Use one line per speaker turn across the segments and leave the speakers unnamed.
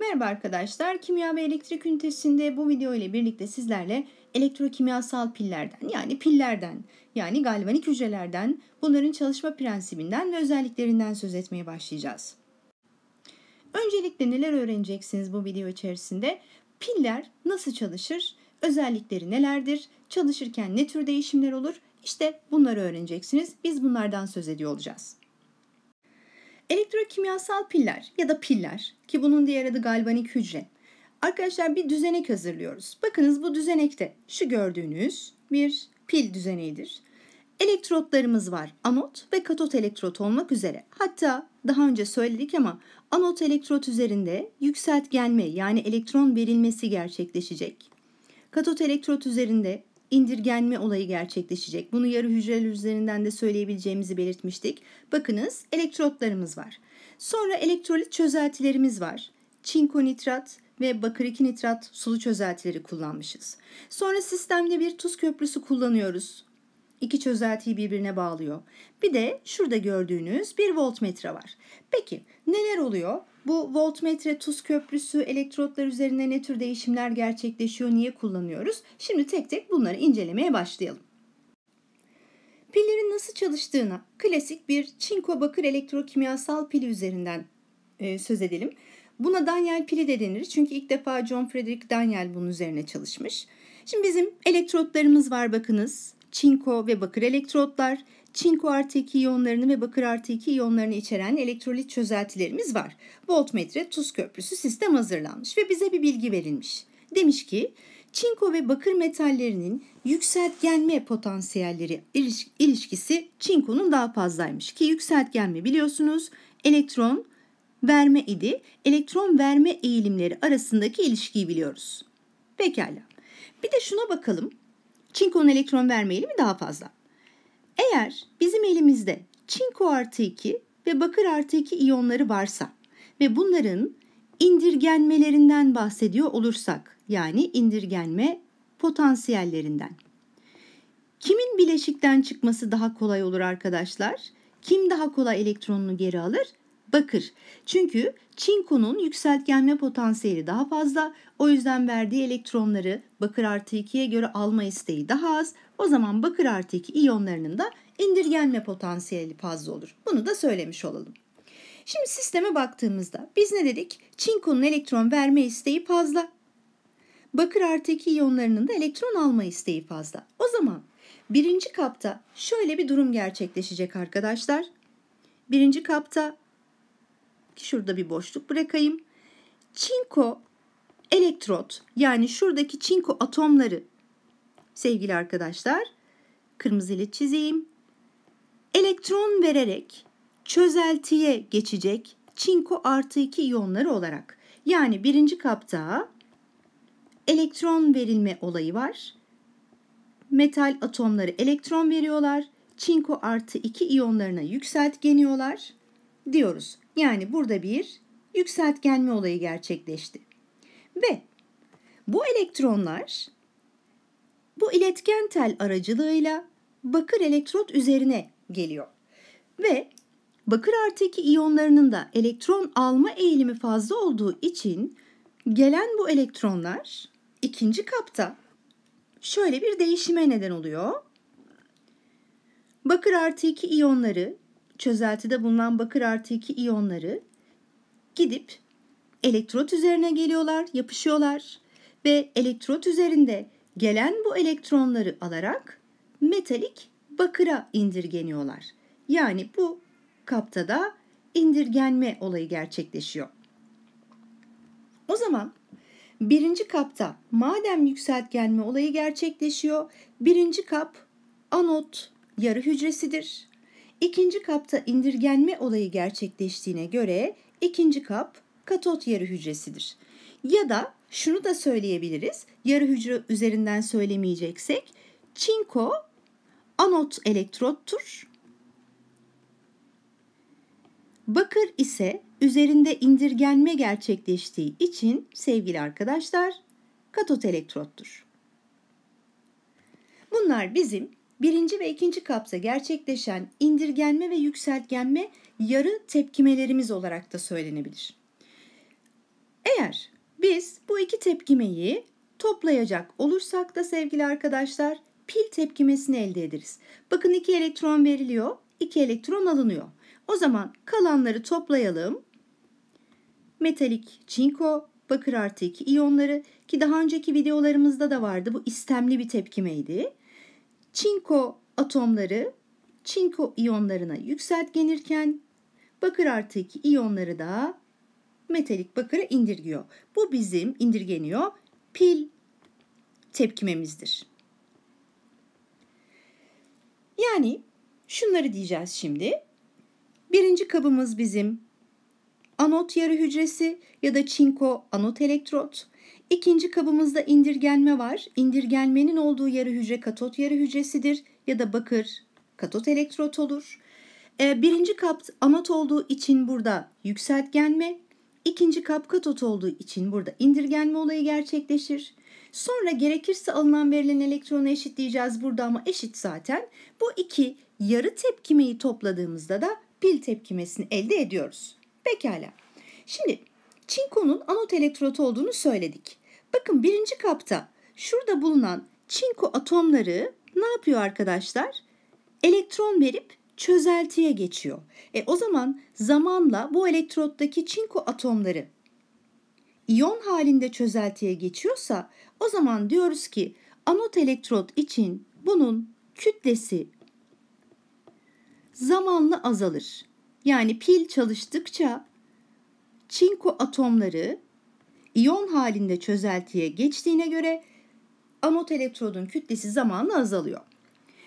Merhaba arkadaşlar, kimya ve elektrik ünitesinde bu video ile birlikte sizlerle elektrokimyasal pillerden yani pillerden yani galvanik hücrelerden bunların çalışma prensibinden ve özelliklerinden söz etmeye başlayacağız. Öncelikle neler öğreneceksiniz bu video içerisinde? Piller nasıl çalışır? Özellikleri nelerdir? Çalışırken ne tür değişimler olur? İşte bunları öğreneceksiniz. Biz bunlardan söz ediyor olacağız. Elektrokimyasal piller ya da piller ki bunun diğer adı galvanik hücre. Arkadaşlar bir düzenek hazırlıyoruz. Bakınız bu düzenekte şu gördüğünüz bir pil düzeneğidir. Elektrotlarımız var. Anot ve katot elektrot olmak üzere. Hatta daha önce söyledik ama anot elektrot üzerinde yükseltgenme yani elektron verilmesi gerçekleşecek. Katot elektrot üzerinde indirgenme olayı gerçekleşecek. Bunu yarı hücreler üzerinden de söyleyebileceğimizi belirtmiştik. Bakınız elektrotlarımız var. Sonra elektrolit çözeltilerimiz var. Çinko nitrat ve bakır iki nitrat sulu çözeltileri kullanmışız. Sonra sistemde bir tuz köprüsü kullanıyoruz. İki çözeltiyi birbirine bağlıyor. Bir de şurada gördüğünüz bir voltmetre var. Peki neler oluyor? Bu voltmetre, tuz köprüsü, elektrotlar üzerinde ne tür değişimler gerçekleşiyor, niye kullanıyoruz? Şimdi tek tek bunları incelemeye başlayalım. Pillerin nasıl çalıştığına klasik bir çinko bakır elektrokimyasal pili üzerinden e, söz edelim. Buna Daniel pili de denir çünkü ilk defa John Frederick Daniel bunun üzerine çalışmış. Şimdi bizim elektrotlarımız var bakınız çinko ve bakır elektrotlar, çinko artı 2 iyonlarını ve bakır artı 2 iyonlarını içeren elektrolit çözeltilerimiz var. Voltmetre, tuz köprüsü sistem hazırlanmış ve bize bir bilgi verilmiş. Demiş ki çinko ve bakır metallerinin yükseltgenme potansiyelleri ilişkisi çinkonun daha fazlaymış. Ki yükseltgenme biliyorsunuz elektron verme idi. Elektron verme eğilimleri arasındaki ilişkiyi biliyoruz. Pekala. Bir de şuna bakalım. Çinkonun elektron verme eğilimi daha fazla. Eğer bizim elimizde çinko artı 2 ve bakır artı 2 iyonları varsa ve bunların indirgenmelerinden bahsediyor olursak yani indirgenme potansiyellerinden. Kimin bileşikten çıkması daha kolay olur arkadaşlar? Kim daha kolay elektronunu geri alır? bakır. Çünkü çinkonun yükseltgenme potansiyeli daha fazla. O yüzden verdiği elektronları bakır artı 2'ye göre alma isteği daha az. O zaman bakır artı 2 iyonlarının da indirgenme potansiyeli fazla olur. Bunu da söylemiş olalım. Şimdi sisteme baktığımızda biz ne dedik? Çinkonun elektron verme isteği fazla. Bakır artı 2 iyonlarının da elektron alma isteği fazla. O zaman birinci kapta şöyle bir durum gerçekleşecek arkadaşlar. Birinci kapta ki şurada bir boşluk bırakayım. Çinko elektrot yani şuradaki çinko atomları sevgili arkadaşlar kırmızı ile çizeyim. Elektron vererek çözeltiye geçecek çinko artı 2 iyonları olarak. Yani birinci kapta elektron verilme olayı var. Metal atomları elektron veriyorlar. Çinko artı 2 iyonlarına yükseltgeniyorlar diyoruz. Yani burada bir yükseltgenme olayı gerçekleşti. Ve bu elektronlar bu iletken tel aracılığıyla bakır elektrot üzerine geliyor. Ve bakır artı 2 iyonlarının da elektron alma eğilimi fazla olduğu için gelen bu elektronlar ikinci kapta şöyle bir değişime neden oluyor. Bakır artı 2 iyonları çözeltide bulunan bakır artı 2 iyonları gidip elektrot üzerine geliyorlar, yapışıyorlar ve elektrot üzerinde gelen bu elektronları alarak metalik bakıra indirgeniyorlar. Yani bu kapta da indirgenme olayı gerçekleşiyor. O zaman birinci kapta madem yükseltgenme olayı gerçekleşiyor, birinci kap anot yarı hücresidir. İkinci kapta indirgenme olayı gerçekleştiğine göre ikinci kap katot yarı hücresidir. Ya da şunu da söyleyebiliriz. Yarı hücre üzerinden söylemeyeceksek çinko anot elektrottur. Bakır ise üzerinde indirgenme gerçekleştiği için sevgili arkadaşlar katot elektrottur. Bunlar bizim Birinci ve ikinci kapsa gerçekleşen indirgenme ve yükseltgenme yarı tepkimelerimiz olarak da söylenebilir. Eğer biz bu iki tepkimeyi toplayacak olursak da sevgili arkadaşlar pil tepkimesini elde ederiz. Bakın iki elektron veriliyor, iki elektron alınıyor. O zaman kalanları toplayalım. Metalik çinko, bakır artı 2 iyonları ki daha önceki videolarımızda da vardı. Bu istemli bir tepkimeydi. Çinko atomları çinko iyonlarına yükseltgenirken bakır artı 2 iyonları da metalik bakıra indirgiyor. Bu bizim indirgeniyor pil tepkimemizdir. Yani şunları diyeceğiz şimdi. Birinci kabımız bizim anot yarı hücresi ya da çinko anot elektrot. İkinci kabımızda indirgenme var. İndirgenmenin olduğu yarı hücre katot yarı hücresidir ya da bakır katot elektrot olur. Ee, birinci kap anot olduğu için burada yükseltgenme, ikinci kap katot olduğu için burada indirgenme olayı gerçekleşir. Sonra gerekirse alınan verilen elektronu eşitleyeceğiz burada ama eşit zaten. Bu iki yarı tepkimeyi topladığımızda da pil tepkimesini elde ediyoruz. Pekala. Şimdi çinkonun anot elektrotu olduğunu söyledik. Bakın birinci kapta şurada bulunan çinko atomları ne yapıyor arkadaşlar? Elektron verip çözeltiye geçiyor. E o zaman zamanla bu elektrottaki çinko atomları iyon halinde çözeltiye geçiyorsa o zaman diyoruz ki anot elektrot için bunun kütlesi zamanla azalır. Yani pil çalıştıkça çinko atomları iyon halinde çözeltiye geçtiğine göre anot elektrodun kütlesi zamanla azalıyor.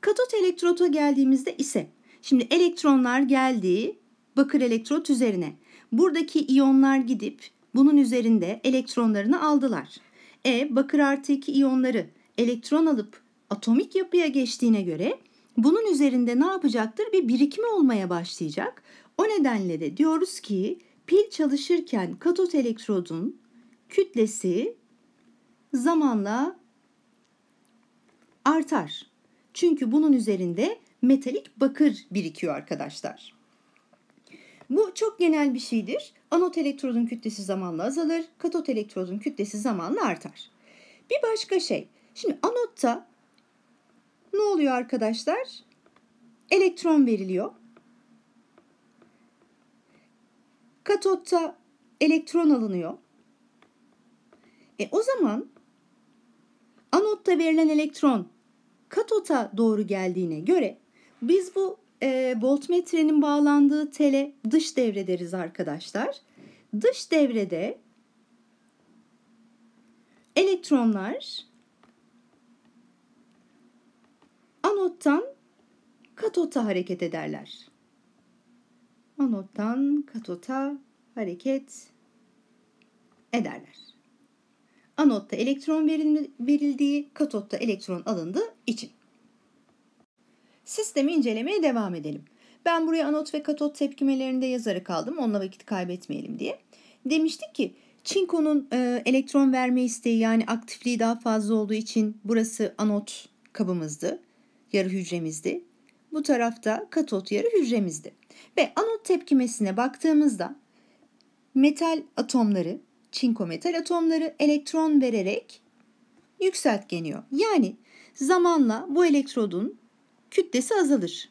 Katot elektroda geldiğimizde ise şimdi elektronlar geldi bakır elektrot üzerine. Buradaki iyonlar gidip bunun üzerinde elektronlarını aldılar. E bakır artı 2 iyonları elektron alıp atomik yapıya geçtiğine göre bunun üzerinde ne yapacaktır? Bir birikme olmaya başlayacak. O nedenle de diyoruz ki Pil çalışırken katot elektrodun kütlesi zamanla artar. Çünkü bunun üzerinde metalik bakır birikiyor arkadaşlar. Bu çok genel bir şeydir. Anot elektrodun kütlesi zamanla azalır, katot elektrodun kütlesi zamanla artar. Bir başka şey. Şimdi anotta ne oluyor arkadaşlar? Elektron veriliyor. Katotta elektron alınıyor. E o zaman anotta verilen elektron katota doğru geldiğine göre biz bu e, voltmetrenin bağlandığı tele dış devre deriz arkadaşlar. Dış devrede elektronlar anottan katota hareket ederler. Anottan katota hareket ederler. Anotta elektron verildiği, katotta elektron alındığı için. Sistemi incelemeye devam edelim. Ben buraya anot ve katot tepkimelerinde yazarı kaldım, Onunla vakit kaybetmeyelim diye. Demiştik ki çinkonun e, elektron verme isteği yani aktifliği daha fazla olduğu için burası anot kabımızdı. Yarı hücremizdi. Bu tarafta katot yarı hücremizdi. Ve anot tepkimesine baktığımızda metal atomları, çinko metal atomları elektron vererek yükseltgeniyor. Yani zamanla bu elektrodun kütlesi azalır.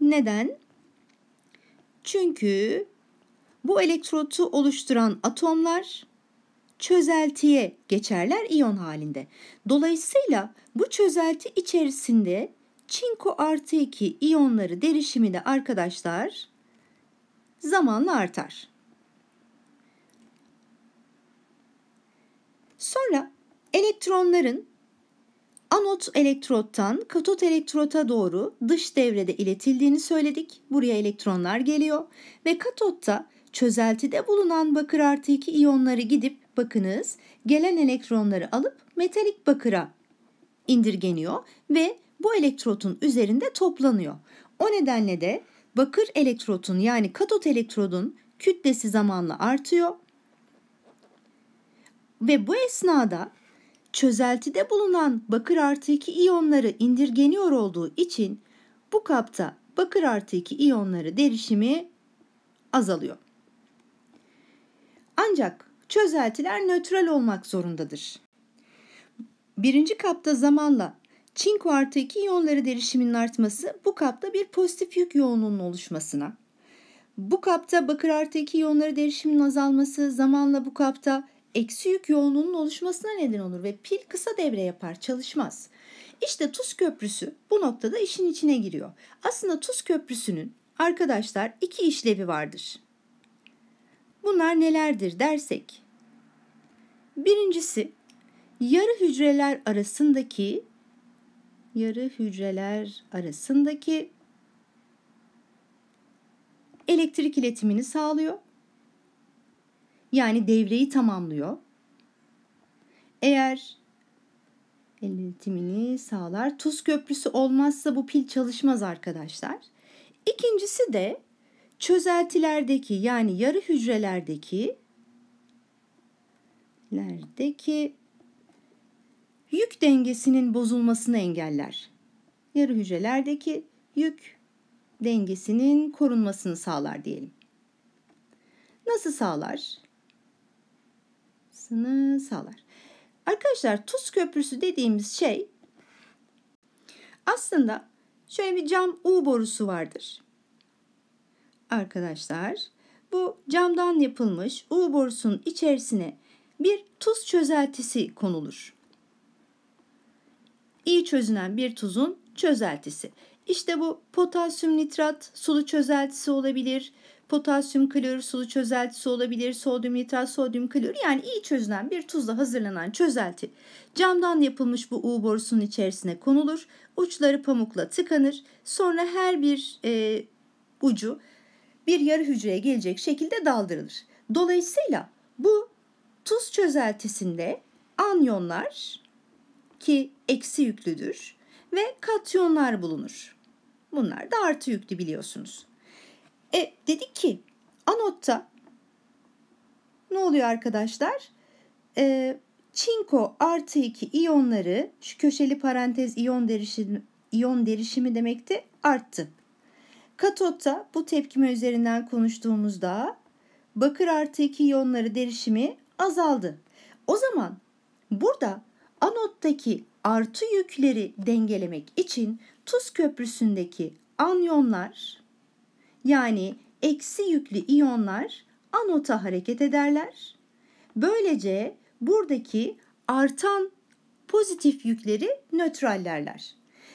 Neden? Çünkü bu elektrotu oluşturan atomlar çözeltiye geçerler iyon halinde. Dolayısıyla bu çözelti içerisinde çinko artı 2 iyonları derişimi de arkadaşlar zamanla artar. Sonra elektronların anot elektrottan katot elektrota doğru dış devrede iletildiğini söyledik. Buraya elektronlar geliyor ve katotta çözeltide bulunan bakır artı 2 iyonları gidip bakınız gelen elektronları alıp metalik bakıra indirgeniyor ve bu elektrotun üzerinde toplanıyor. O nedenle de bakır elektrotun yani katot elektrodun kütlesi zamanla artıyor ve bu esnada çözeltide bulunan bakır artı 2 iyonları indirgeniyor olduğu için bu kapta bakır artı 2 iyonları derişimi azalıyor. Ancak çözeltiler nötral olmak zorundadır. Birinci kapta zamanla çinko artı 2 iyonları derişiminin artması bu kapta bir pozitif yük yoğunluğunun oluşmasına. Bu kapta bakır artı 2 iyonları derişiminin azalması zamanla bu kapta eksi yük yoğunluğunun oluşmasına neden olur ve pil kısa devre yapar, çalışmaz. İşte tuz köprüsü bu noktada işin içine giriyor. Aslında tuz köprüsünün arkadaşlar iki işlevi vardır. Bunlar nelerdir dersek? Birincisi yarı hücreler arasındaki yarı hücreler arasındaki elektrik iletimini sağlıyor. Yani devreyi tamamlıyor. Eğer iletimini sağlar. Tuz köprüsü olmazsa bu pil çalışmaz arkadaşlar. İkincisi de çözeltilerdeki yani yarı hücrelerdeki lerdeki yük dengesinin bozulmasını engeller. Yarı hücrelerdeki yük dengesinin korunmasını sağlar diyelim. Nasıl sağlar? olmasını sağlar. Arkadaşlar tuz köprüsü dediğimiz şey aslında şöyle bir cam U borusu vardır. Arkadaşlar bu camdan yapılmış U borusunun içerisine bir tuz çözeltisi konulur. İyi çözünen bir tuzun çözeltisi. İşte bu potasyum nitrat sulu çözeltisi olabilir potasyum klorür sulu çözeltisi olabilir, sodyum nitrat, sodyum klorür yani iyi çözünen bir tuzla hazırlanan çözelti camdan yapılmış bu U borusunun içerisine konulur. Uçları pamukla tıkanır. Sonra her bir e, ucu bir yarı hücreye gelecek şekilde daldırılır. Dolayısıyla bu tuz çözeltisinde anyonlar ki eksi yüklüdür ve katyonlar bulunur. Bunlar da artı yüklü biliyorsunuz. E dedik ki anotta ne oluyor arkadaşlar? E, çinko artı 2 iyonları şu köşeli parantez iyon derişimi, iyon derişimi demekti arttı. Katotta bu tepkime üzerinden konuştuğumuzda bakır artı 2 iyonları derişimi azaldı. O zaman burada anottaki artı yükleri dengelemek için tuz köprüsündeki anyonlar yani eksi yüklü iyonlar anota hareket ederler. Böylece buradaki artan pozitif yükleri nötrallerler.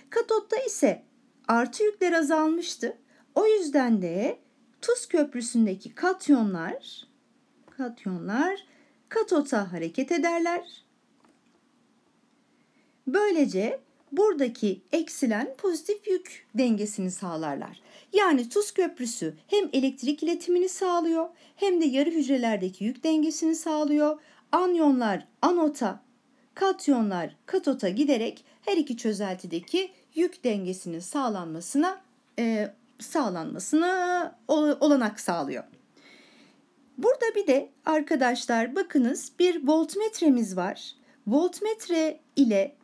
Katotta ise artı yükler azalmıştı. O yüzden de tuz köprüsündeki katyonlar katyonlar katota hareket ederler. Böylece buradaki eksilen pozitif yük dengesini sağlarlar. Yani tuz köprüsü hem elektrik iletimini sağlıyor hem de yarı hücrelerdeki yük dengesini sağlıyor. Anyonlar anota, katyonlar katota giderek her iki çözeltideki yük dengesinin sağlanmasına e, sağlanmasına olanak sağlıyor. Burada bir de arkadaşlar bakınız bir voltmetremiz var. Voltmetre ile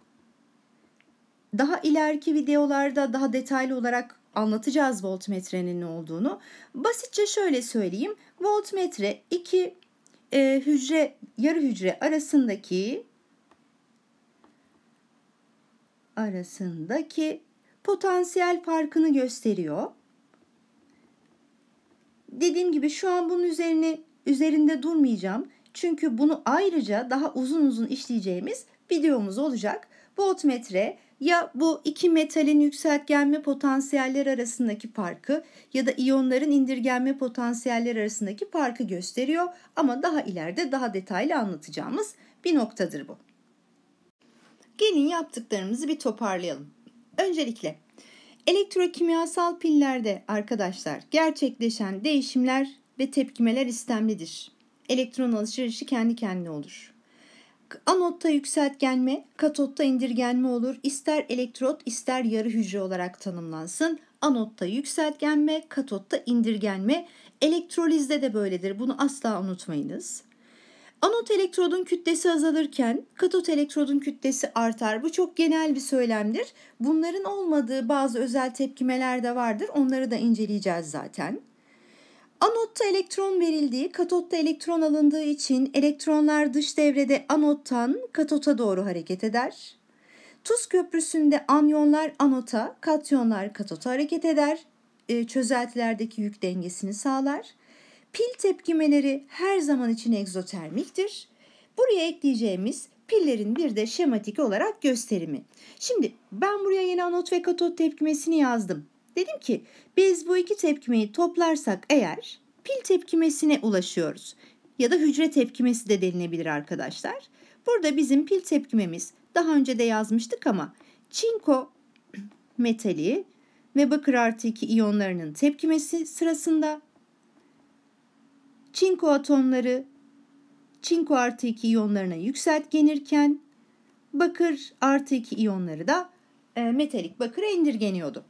daha ileriki videolarda daha detaylı olarak anlatacağız voltmetrenin ne olduğunu. Basitçe şöyle söyleyeyim. Voltmetre iki e, hücre yarı hücre arasındaki arasındaki potansiyel farkını gösteriyor. Dediğim gibi şu an bunun üzerine üzerinde durmayacağım. Çünkü bunu ayrıca daha uzun uzun işleyeceğimiz videomuz olacak. Voltmetre ya bu iki metalin yükseltgenme potansiyeller arasındaki farkı ya da iyonların indirgenme potansiyeller arasındaki farkı gösteriyor ama daha ileride daha detaylı anlatacağımız bir noktadır bu. Gelin yaptıklarımızı bir toparlayalım. Öncelikle elektrokimyasal pillerde arkadaşlar gerçekleşen değişimler ve tepkimeler istemlidir. Elektron alışverişi kendi kendine olur. Anotta yükseltgenme, katotta indirgenme olur. İster elektrot ister yarı hücre olarak tanımlansın. Anotta yükseltgenme, katotta indirgenme. Elektrolizde de böyledir. Bunu asla unutmayınız. Anot elektrodun kütlesi azalırken katot elektrodun kütlesi artar. Bu çok genel bir söylemdir. Bunların olmadığı bazı özel tepkimeler de vardır. Onları da inceleyeceğiz zaten. Anotta elektron verildiği, katotta elektron alındığı için elektronlar dış devrede anottan katota doğru hareket eder. Tuz köprüsünde anyonlar anota, katyonlar katota hareket eder. E, çözeltilerdeki yük dengesini sağlar. Pil tepkimeleri her zaman için egzotermiktir. Buraya ekleyeceğimiz pillerin bir de şematik olarak gösterimi. Şimdi ben buraya yine anot ve katot tepkimesini yazdım. Dedim ki biz bu iki tepkimeyi toplarsak eğer pil tepkimesine ulaşıyoruz. Ya da hücre tepkimesi de denilebilir arkadaşlar. Burada bizim pil tepkimemiz daha önce de yazmıştık ama çinko metali ve bakır artı 2 iyonlarının tepkimesi sırasında çinko atomları çinko artı 2 iyonlarına yükseltgenirken bakır artı 2 iyonları da e, metalik bakıra indirgeniyordu.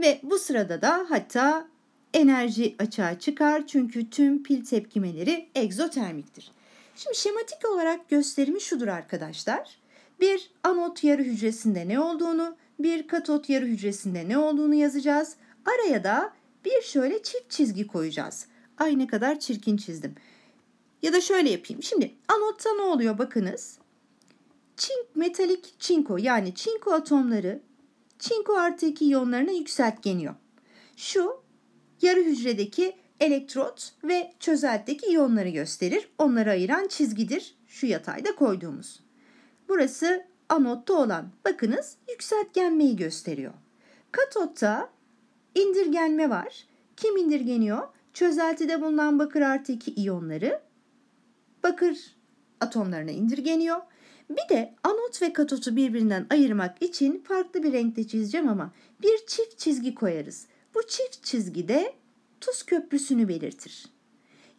Ve bu sırada da hatta enerji açığa çıkar çünkü tüm pil tepkimeleri egzotermiktir. Şimdi şematik olarak gösterimi şudur arkadaşlar. Bir anot yarı hücresinde ne olduğunu, bir katot yarı hücresinde ne olduğunu yazacağız. Araya da bir şöyle çift çizgi koyacağız. Ay ne kadar çirkin çizdim. Ya da şöyle yapayım. Şimdi anotta ne oluyor bakınız. Çink metalik çinko yani çinko atomları çinko artı 2 iyonlarına yükseltgeniyor. Şu yarı hücredeki elektrot ve çözeltteki iyonları gösterir. Onları ayıran çizgidir şu yatayda koyduğumuz. Burası anotta olan bakınız yükseltgenmeyi gösteriyor. Katotta indirgenme var. Kim indirgeniyor? Çözeltide bulunan bakır artı 2 iyonları bakır atomlarına indirgeniyor. Bir de anot ve katotu birbirinden ayırmak için farklı bir renkte çizeceğim ama bir çift çizgi koyarız. Bu çift çizgi de tuz köprüsünü belirtir.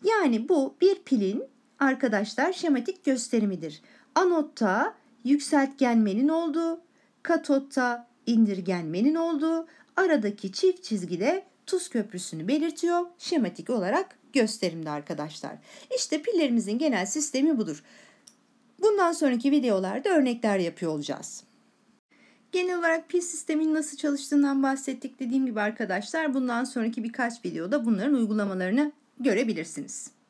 Yani bu bir pilin arkadaşlar şematik gösterimidir. Anotta yükseltgenmenin olduğu, katotta indirgenmenin olduğu, aradaki çift çizgi de tuz köprüsünü belirtiyor. Şematik olarak gösterimde arkadaşlar. İşte pillerimizin genel sistemi budur. Bundan sonraki videolarda örnekler yapıyor olacağız. Genel olarak pil sistemin nasıl çalıştığından bahsettik. Dediğim gibi arkadaşlar bundan sonraki birkaç videoda bunların uygulamalarını görebilirsiniz.